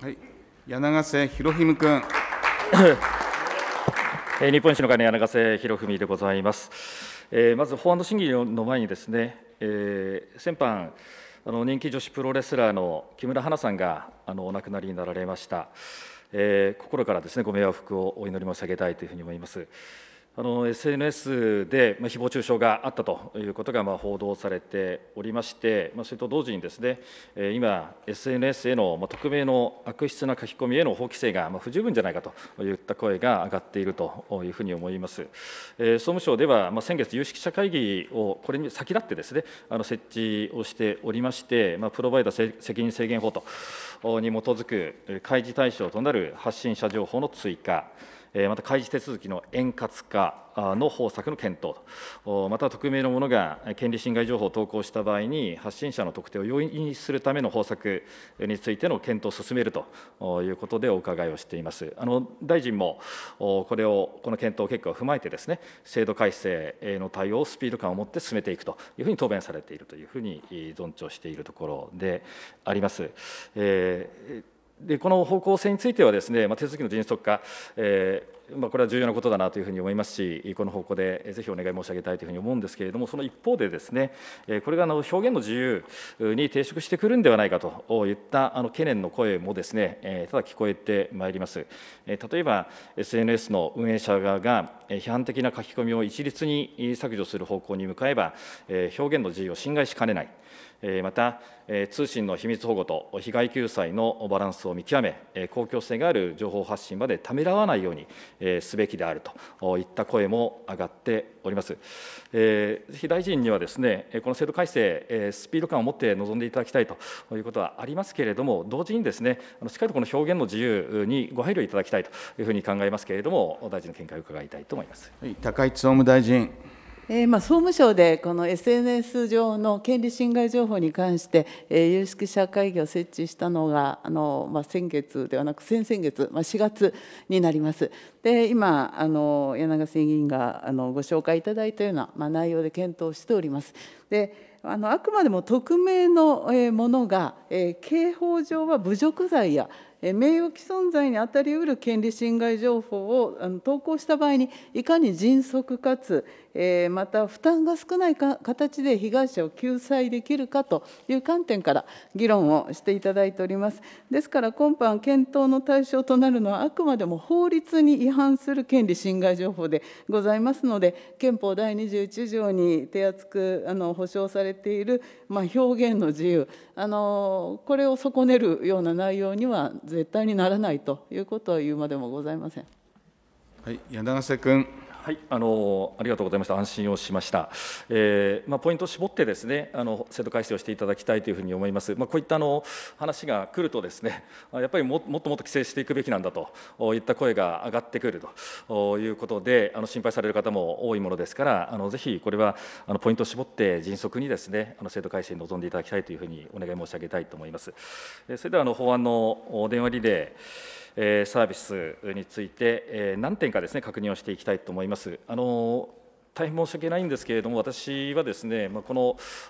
はい、柳瀬博文君。日本維新の会の柳瀬博文でございます。えー、まず法案の審議の前にですね、えー、先般あの人気女子プロレスラーの木村花さんがあのお亡くなりになられました。えー、心からですねご冥福をお祈り申し上げたいというふうに思います。あの SNS で、まあ、誹謗中傷があったということが、まあ、報道されておりまして、まあ、それと同時にですね、え今、SNS への、まあ、匿名の悪質な書き込みへの法規制が、まあ、不十分じゃないかといった声が上がっているというふうに思います。えー、総務省では、まあ、先月、有識者会議をこれに先立ってですね、あの設置をしておりまして、まあ、プロバイダー責任制限法とに基づく開示対象となる発信者情報の追加。また開示手続きの円滑化の方策の検討また匿名の者が権利侵害情報を投稿した場合に、発信者の特定を容易にするための方策についての検討を進めるということでお伺いをしています。あの大臣もこれを、この検討結果を踏まえてです、ね、制度改正の対応をスピード感を持って進めていくというふうに答弁されているというふうに、存重しているところであります。えーでこの方向性についてはですね、ま手続きの迅速化、えーまあ、これは重要なことだなというふうに思いますし、この方向でぜひお願い申し上げたいというふうに思うんですけれども、その一方で、ですねこれがあの表現の自由に抵触してくるんではないかといったあの懸念の声もですねただ聞こえてまいります。例えば、SNS の運営者側が批判的な書き込みを一律に削除する方向に向かえば、表現の自由を侵害しかねない。また通信の秘密保護と被害救済のバランスを見極め、公共性がある情報発信までためらわないようにすべきであるといった声も上がっております。ぜひ大臣にはです、ね、この制度改正、スピード感を持って臨んでいただきたいということはありますけれども、同時にです、ね、しっかりとこの表現の自由にご配慮いただきたいというふうに考えますけれども、大臣の見解を伺いたいと思います。高市総務大臣えー、まあ、総務省でこの SNS 上の権利侵害情報に関して、えー、有識者会議を設置したのがあの、まあ、先月ではなく先々月、まあ、4月になります。で今あの柳川瀬議員があのご紹介いただいたような、まあ、内容で検討しております。であのあくまでも匿名のものが、えー、刑法上は侮辱罪や名誉毀損罪に当たりうる権利侵害情報を投稿した場合にいかに迅速かつえまた負担が少ない形で被害者を救済できるかという観点から議論をしていただいております。ですから今般検討の対象となるのはあくまでも法律に違反する権利侵害情報でございますので憲法第21条に手厚くあの保障されている、まあ、表現の自由あのこれを損ねるような内容には絶対にならないということは言うまでもございません。はい、柳瀬君。はい、あのありがとうございました、安心をしました、えーまあ、ポイントを絞ってです、ね、あの制度改正をしていただきたいというふうに思います、まあ、こういったあの話が来るとです、ね、やっぱりもっともっと規制していくべきなんだといった声が上がってくるということで、あの心配される方も多いものですから、あのぜひこれはあのポイントを絞って、迅速にです、ね、あの制度改正に臨んでいただきたいというふうにお願い申し上げたいと思います。それではあの法案の電話リレーサービスについて何点かですね確認をしていきたいと思います。あの大変申し訳ないんですけれども、私はですね、まこ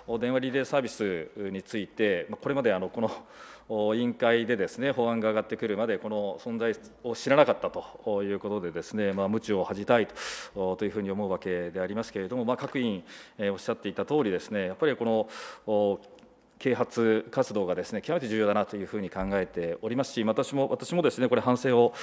の電話リレーサービスについて、まこれまであのこの委員会でですね、法案が上がってくるまで、この存在を知らなかったということでですね、まあ、無知を恥じたいとというふうに思うわけでありますけれども、まあ、各委員、おっしゃっていた通りですね、やっぱりこの啓発活動がですね極めて重要だなというふうに考えておりますし、私も私もですねこれ、反省を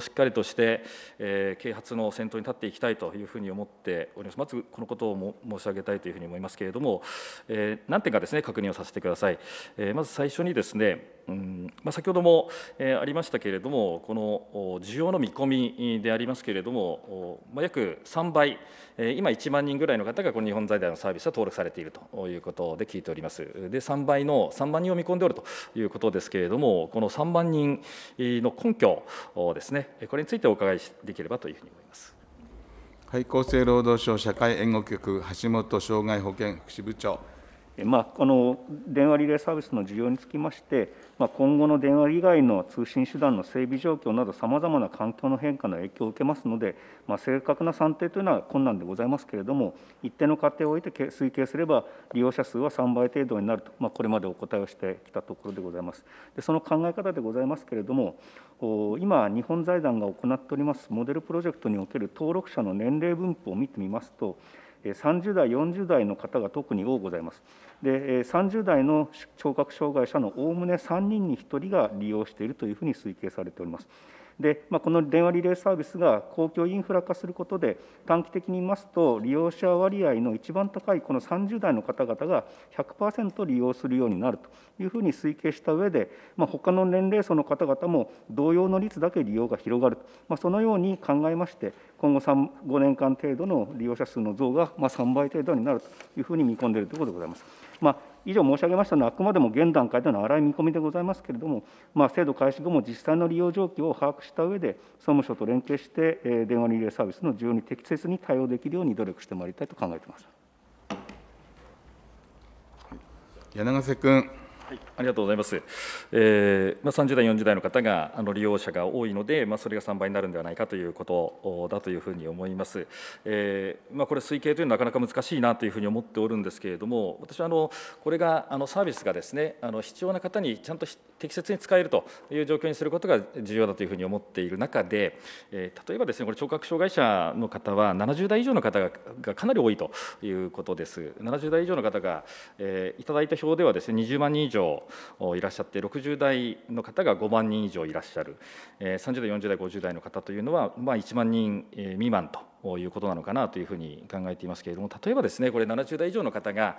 しっかりとして、えー、啓発の先頭に立っていきたいというふうに思っております。まずこのことを申し上げたいというふうに思いますけれども、えー、何点かですね確認をさせてください。えー、まず最初にですね、うんまあ、先ほども、えー、ありましたけれども、この需要の見込みでありますけれども、まあ、約3倍、えー、今1万人ぐらいの方がこの日本財団のサービスは登録されているということで聞いております。で3 3倍の3万人を見込んでおるということですけれども、この3万人の根拠ですね、これについてお伺いできればというふうに思います。はい、厚生労働省社会援護局橋本障害保険福祉部長。まあ、この電話リレーサービスの需要につきまして、まあ、今後の電話以外の通信手段の整備状況など、さまざまな環境の変化の影響を受けますので、まあ、正確な算定というのは困難でございますけれども、一定の過程をいて推計すれば、利用者数は3倍程度になると、まあ、これまでお答えをしてきたところでございます。でその考え方でございますけれども、今、日本財団が行っておりますモデルプロジェクトにおける登録者の年齢分布を見てみますと、30代、40代の方が特に多くございます。で30代の聴覚障害者のおおむね3人に1人が利用しているというふうに推計されております。で、まあ、この電話リレーサービスが公共インフラ化することで、短期的に見ますと、利用者割合の一番高いこの30代の方々が100%利用するようになるというふうに推計した上で、まあ、他の年齢層の方々も同様の率だけ利用が広がると、まあ、そのように考えまして、今後5年間程度の利用者数の増が、ま3倍程度になるというふうに見込んでいるということでございます。まあ以上申し上げましたのは、あくまでも現段階での荒い見込みでございますけれども、まあ、制度開始後も実際の利用状況を把握した上で、総務省と連携して、え電話リレーサービスの需要に適切に対応できるように努力してまいりたいと考えています。柳瀬君。はい、ありがとうございます、えーまあ、30代、40代の方があの利用者が多いので、まあ、それが3倍になるんではないかということだというふうに思います、えーまあ、これ、推計というのはなかなか難しいなというふうに思っておるんですけれども、私はあのこれがあのサービスがですねあの必要な方にちゃんと適切に使えるという状況にすることが重要だというふうに思っている中で、えー、例えばですねこれ聴覚障害者の方は70代以上の方がかなり多いということです。70代以上の方が、えー、いただいた表ではですね20万人以上上いらっしゃって60代の方が5万人以上いらっしゃる30代40代50代の方というのは、まあ、1万人未満ということなのかなというふうに考えていますけれども例えばですねこれ70代以上の方が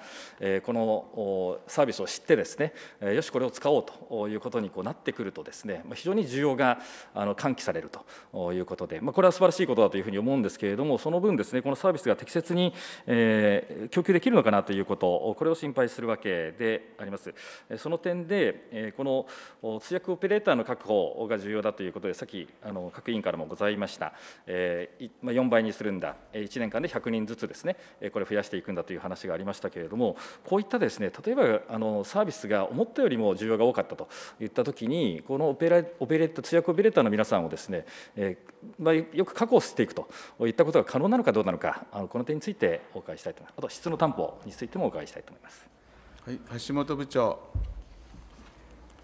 このサービスを知ってですねよしこれを使おうということにこうなってくるとですね非常に需要が喚起されるということで、まこれは素晴らしいことだというふうに思うんですけれどもその分ですねこのサービスが適切に供給できるのかなということこれを心配するわけであります。その点でこの通訳オペレーターの確保が重要だということでさっき各委員からもございました4倍にするんだ、1年間で100人ずつですね、これ増やしていくんだという話がありましたけれども、こういったですね例えばあのサービスが思ったよりも需要が多かったといったときに、このオペラオペレータ通訳オペレーターの皆さんをですね、えまあ、よく確保していくといったことが可能なのかどうなのか、あのこの点についてお伺いしたいと思います。あと質の担保についてもお伺いしたいと思います。はい、橋本部長。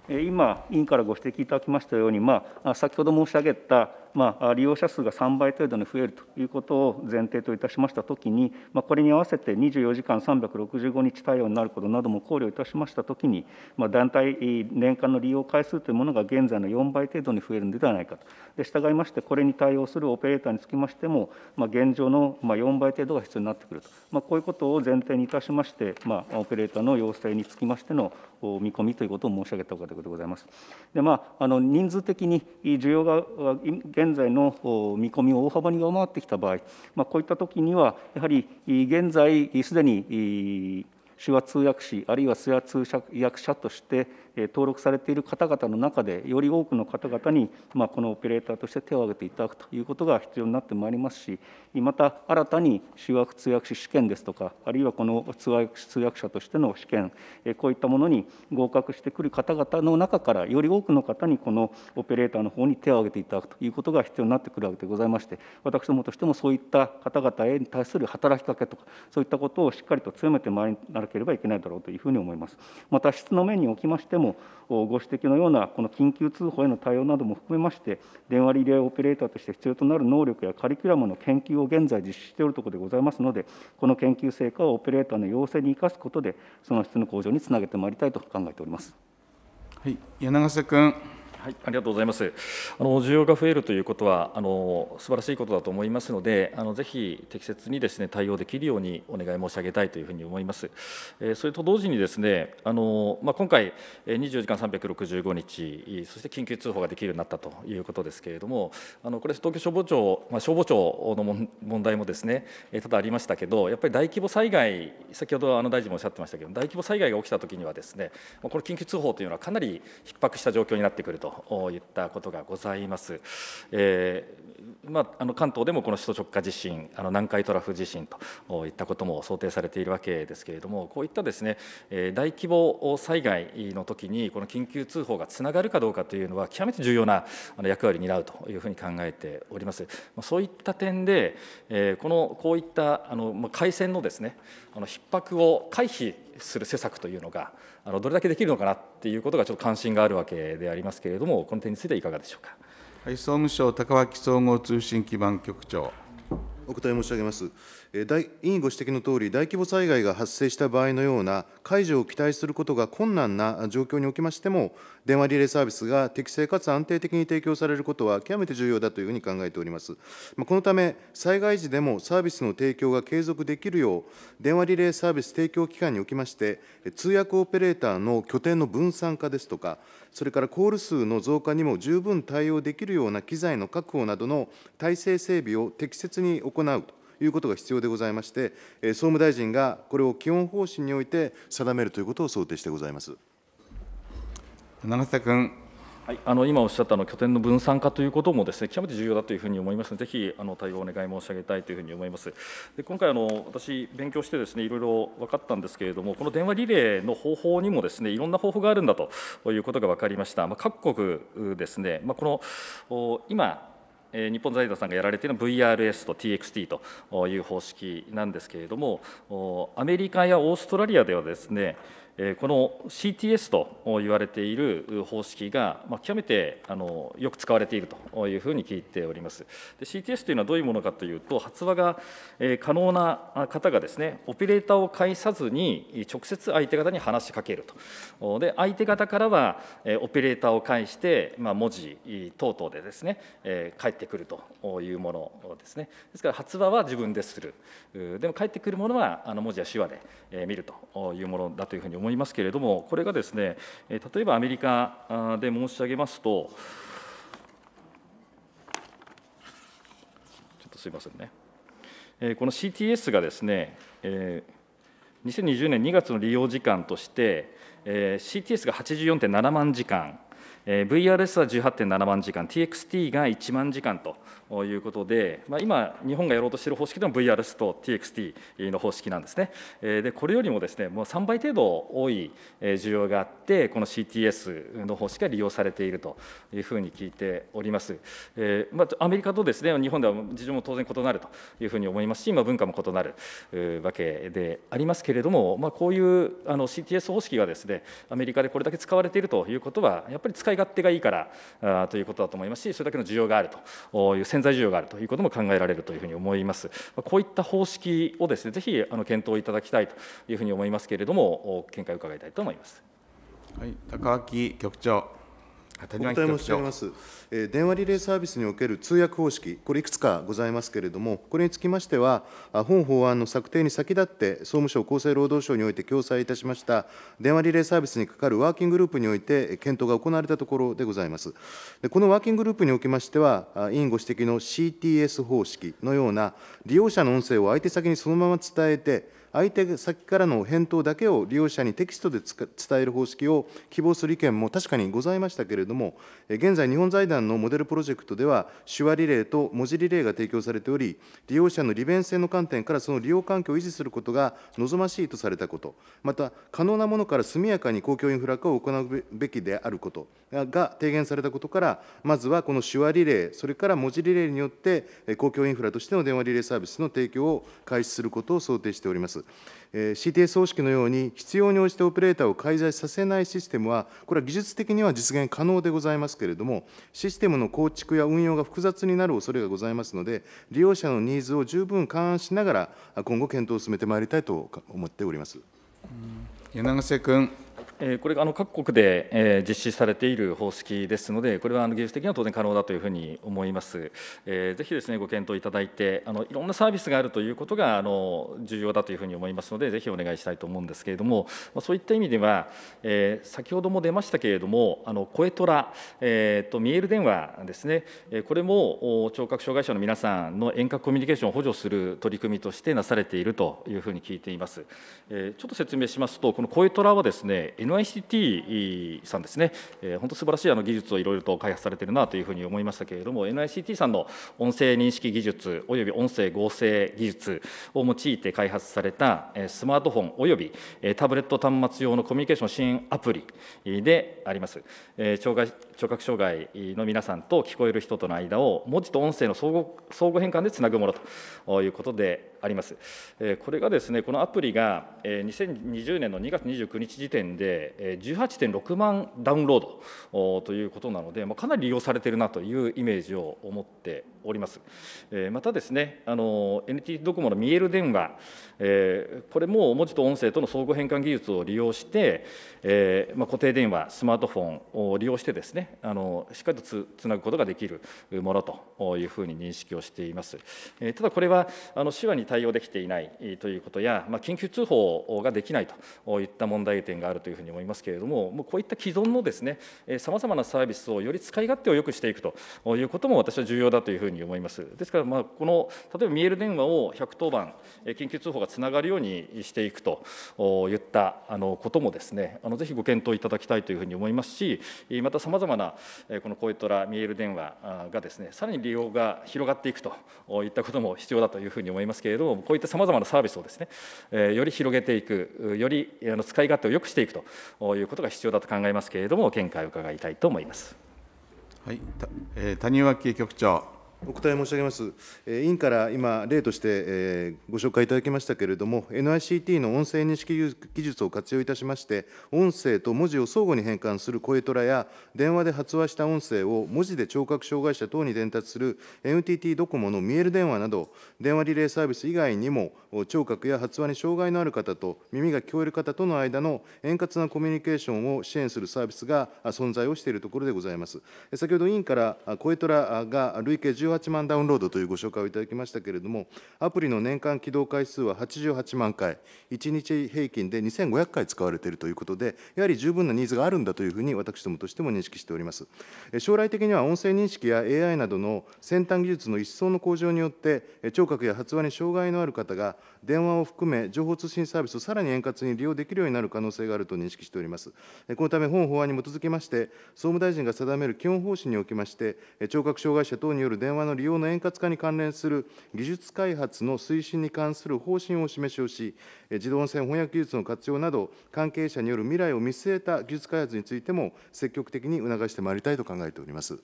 今、委員からご指摘いただきましたように、まあ、先ほど申し上げたまあ、利用者数が3倍程度に増えるということを前提といたしましたときに、まあ、これに合わせて24時間365日対応になることなども考慮いたしましたときに、まあ、団体年間の利用回数というものが現在の4倍程度に増えるのではないかと、で従いまして、これに対応するオペレーターにつきましても、まあ、現状の4倍程度が必要になってくると、まあ、こういうことを前提にいたしまして、まあ、オペレーターの要請につきましての見込みということを申し上げたわけでございます。でまあ、あの人数的に需要が現現在の見込みを大幅に上回ってきた場合、まあ、こういったときには、やはり現在、すでに手話通訳士あるいは手話通訳者として登録されている方々の中でより多くの方々に、まあ、このオペレーターとして手を挙げていただくということが必要になってまいりますしまた新たに手話通訳士試験ですとかあるいはこの通訳通訳者としての試験こういったものに合格してくる方々の中からより多くの方にこのオペレーターの方に手を挙げていただくということが必要になってくるわけでございまして私どもとしてもそういった方々へに対する働きかけとかそういったことをしっかりと強めてまいりなければいけないだろうというふうに思います。また質の面におきましても、ご指摘のようなこの緊急通報への対応なども含めまして、電話リレーオペレーターとして必要となる能力やカリキュラムの研究を現在実施しているところでございますので、この研究成果をオペレーターの要請に生かすことで、その質の向上につなげてまいりたいと考えております。はい、柳瀬君。はい、ありがとうございます。あの需要が増えるということはあの素晴らしいことだと思いますので、あのぜひ適切にですね対応できるようにお願い申し上げたいというふうに思います。えー、それと同時にですね、あのまあ今回24時間365日、そして緊急通報ができるようになったということですけれども、あのこれ東京消防庁、まあ消防庁の問題もですね、え多々ありましたけど、やっぱり大規模災害、先ほどあの大臣もおっしゃってましたけど、大規模災害が起きたときにはですね、これ緊急通報というのはかなり逼迫した状況になってくると。と言ったことがございます。えーまあ、あの関東でもこの首都直下地震あの南海トラフ地震といったことも想定されているわけですけれどもこういったですね大規模災害の時にこの緊急通報がつながるかどうかというのは極めて重要な役割を担うというふうに考えております。そういった点でこのこういったあの回線のですねあの逼迫を回避する施策というのがあのどれだけできるのかなっていうことがちょっと関心があるわけでありますけれどもこの点についてはいかがでしょうか。総務省高脇総合通信基盤局長お答え申し上げます。委員ご指摘のとおり、大規模災害が発生した場合のような、解除を期待することが困難な状況におきましても、電話リレーサービスが適正かつ安定的に提供されることは極めて重要だというふうに考えております。このため、災害時でもサービスの提供が継続できるよう、電話リレーサービス提供機関におきまして、通訳オペレーターの拠点の分散化ですとか、それからコール数の増加にも十分対応できるような機材の確保などの体制整備を適切に行うと。いうことが必要でございまして、総務大臣がこれを基本方針において定めるということを想定してございます。長瀬君。はい、あの今おっしゃったの拠点の分散化ということもです、ね、極めて重要だというふうに思いますので、ぜひあの対応をお願い申し上げたいというふうに思います。で今回あの、私、勉強してです、ね、いろいろ分かったんですけれども、この電話リレーの方法にもです、ね、いろんな方法があるんだということが分かりました。まあ、各国ですね、まあ、この今え日本財団さんがやられているのは VRS と TXT という方式なんですけれどもアメリカやオーストラリアではですねこの CTS と言われている方式が、まあ、極めてあのよく使われているというふうに聞いております。で CTS というのはどういうものかというと、発話が可能な方がですね、オペレーターを介さずに、直接相手方に話しかけると。で、相手方からはオペレーターを介して、まあ、文字等々でですね、返ってくるというものですね。ですから、発話は自分でする。でも返ってくるものはあの文字や手話で見るというものだというふうに思います。思いますけれども、これがですね、例えばアメリカで申し上げますと、ちょっとすみませんね、この CTS がですね、2020年2月の利用時間として、CTS が84.7万時間、えー、VRS は18.7万時間、TXT が1万時間ということで、まあ、今、日本がやろうとしている方式でも VRS と TXT の方式なんですね。えー、でこれよりもですねもう3倍程度多い需要があって、この CTS の方式が利用されているというふうに聞いております。えーまあ、アメリカとですね日本では事情も当然異なるというふうに思いますし、今、文化も異なるわけでありますけれども、まあ、こういうあの CTS 方式がですねアメリカでこれだけ使われているということは、やっぱり使い勝手がいいからということだと思いますしそれだけの需要があるという潜在需要があるということも考えられるというふうに思いますこういった方式をですねぜひあの検討いただきたいというふうに思いますけれども見解を伺いたいと思います、はい、高木局長お答え申し上げます、えー、電話リレーサービスにおける通訳方式、これ、いくつかございますけれども、これにつきましては、本法案の策定に先立って、総務省厚生労働省において共催いたしました、電話リレーサービスに係るワーキンググループにおいて、検討が行われたところでございます。でこのワーキンググループにおきましては、委員ご指摘の CTS 方式のような、利用者の音声を相手先にそのまま伝えて、相手先からの返答だけを利用者にテキストで伝える方式を希望する意見も確かにございましたけれども、現在、日本財団のモデルプロジェクトでは、手話リレーと文字リレーが提供されており、利用者の利便性の観点からその利用環境を維持することが望ましいとされたこと、また、可能なものから速やかに公共インフラ化を行うべきであることが提言されたことから、まずはこの手話リレー、それから文字リレーによって、公共インフラとしての電話リレーサービスの提供を開始することを想定しております。。え CTA 方式のように必要に応じてオペレーターを介在させないシステムは、これは技術的には実現可能でございますけれども、システムの構築や運用が複雑になる恐れがございますので、利用者のニーズを十分勘案しながら、今後検討を進めてまいりたいと思っております。柳瀬君。これがあの各国で実施されている方式ですので、これはあの技術的には当然可能だというふうに思います。ぜひですね、ご検討いただいて、あのいろんなサービスがあるということがあの重要だというふうに思いますので、ぜひお願いしたいと思うんですけれども、そういった意味では、先ほども出ましたけれども、あの声トラ、えー、と見える電話ですね、これも聴覚障害者の皆さんの遠隔コミュニケーションを補助する取り組みとしてなされているというふうに聞いています。ちょっと説明しますと、この声トラはですね、NICT さんですね、えー、本当素晴らしいあの技術をいろいろと開発されてるなというふうに思いましたけれども、NICT さんの音声認識技術および音声合成技術を用いて開発されたスマートフォンおよびタブレット端末用のコミュニケーション支援アプリであります。え聴覚障害の皆さんと聞こえる人との間を文字と音声の相互変換でつなぐものということであります。これがですね、このアプリが2020年の2月29日時点で18.6万ダウンロードということなので、かなり利用されているなというイメージを持っております。またですね、NTT ドコモの見える電話、これも文字と音声との相互変換技術を利用して、固定電話、スマートフォンを利用してですね、しっかりとつつなぐことができるものというふうに認識をしています。ただこれは手話に対応できていないということや、まあ、緊急通報ができないといった問題点があるというふうに思いますけれども、もうこういった既存のですね、さまざまなサービスをより使い勝手を良くしていくということも私は重要だというふうに思います。ですから、まあ、この例えば見える電話を110番、緊急通報がつながるようにしていくといったあのこともですね、あのぜひご検討いただきたいというふうに思いますし、またさまざまなこの声トラ見える電話がですね、さらに利用が広がっていくといったことも必要だというふうに思いますけれども、どこういったさまざまなサービスをですね、えより広げていくよりあの使い勝手を良くしていくということが必要だと考えますけれども見解を伺いたいと思います。はい、え谷脇局長お答え申し上げます。委員から今、例としてご紹介いただきましたけれども、NICT の音声認識技術を活用いたしまして、音声と文字を相互に変換する声トラや、電話で発話した音声を文字で聴覚障害者等に伝達する NTT ドコモのメール電話など、電話リレーサービス以外にも、聴覚や発話に障害のある方と耳が聞こえる方との間の円滑なコミュニケーションを支援するサービスが存在をしているところでございます。先ほど委員から声トラが累計18 18万ダウンロードというご紹介をいただきましたけれども、アプリの年間起動回数は88万回、1日平均で2500回使われているということで、やはり十分なニーズがあるんだというふうに私どもとしても認識しております。将来的には音声認識や AI などの先端技術の一層の向上によって、聴覚や発話に障害のある方が電話を含め情報通信サービスをさらに円滑に利用できるようになる可能性があると認識しております。このため本法案に基づきまして、総務大臣が定める基本方針におきまして、聴覚障害者等による電話車の利用の円滑化に関連する技術開発の推進に関する方針を示しをし、自動音声翻訳技術の活用など、関係者による未来を見据えた技術開発についても、積極的に促してまいりたいと考えております。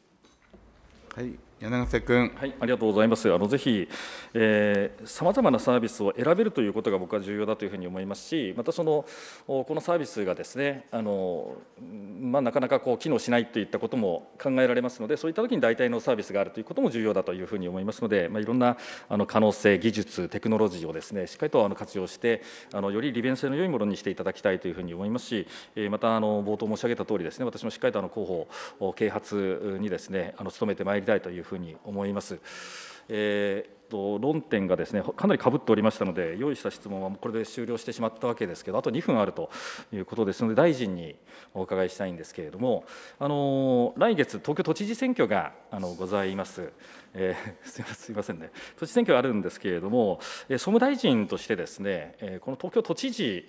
はい柳瀬君、はい、ありがとうございます。あのぜひ、えさまざまなサービスを選べるということが僕は重要だというふうに思いますし、またそのこのサービスがですね、あのまあ、なかなかこう機能しないといったことも考えられますので、そういった時に代替のサービスがあるということも重要だというふうに思いますので、まあ、いろんなあの可能性、技術、テクノロジーをですね、しっかりとあの活用してあのより利便性の良いものにしていただきたいというふうに思いますし、えまたあの冒頭申し上げた通りですね、私もしっかりとあの広報啓発にですね、あの努めてまいりたいというふうに思います。えーと論点がですねかなりかぶっておりましたので用意した質問はこれで終了してしまったわけですけどあと2分あるということですので大臣にお伺いしたいんですけれどもあの来月東京都知事選挙があのございます、えー、すいませんね都知事選挙あるんですけれども総務大臣としてですねこの東京都知事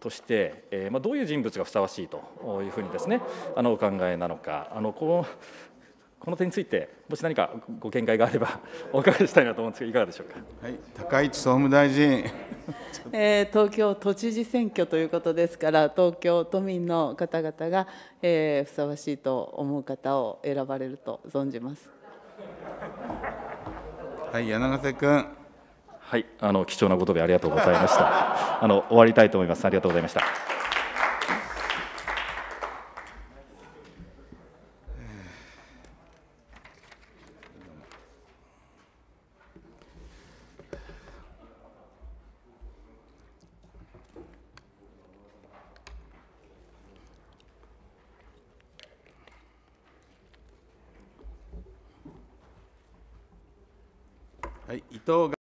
としてまどういう人物がふさわしいというふうにですねあのお考えなのかあのこのこの点について、もし何かご見解があれば、お伺いしたいなと思うんですけど、いかがでしょうか、はい、高市総務大臣、えー、東京都知事選挙ということですから、東京都民の方々が、えー、ふさわしいと思う方を選ばれると存じます。はい、柳瀬君。はい、あの貴重なご答弁ありがとうございました。あの終わりたいと思います。ありがとうございました。Estou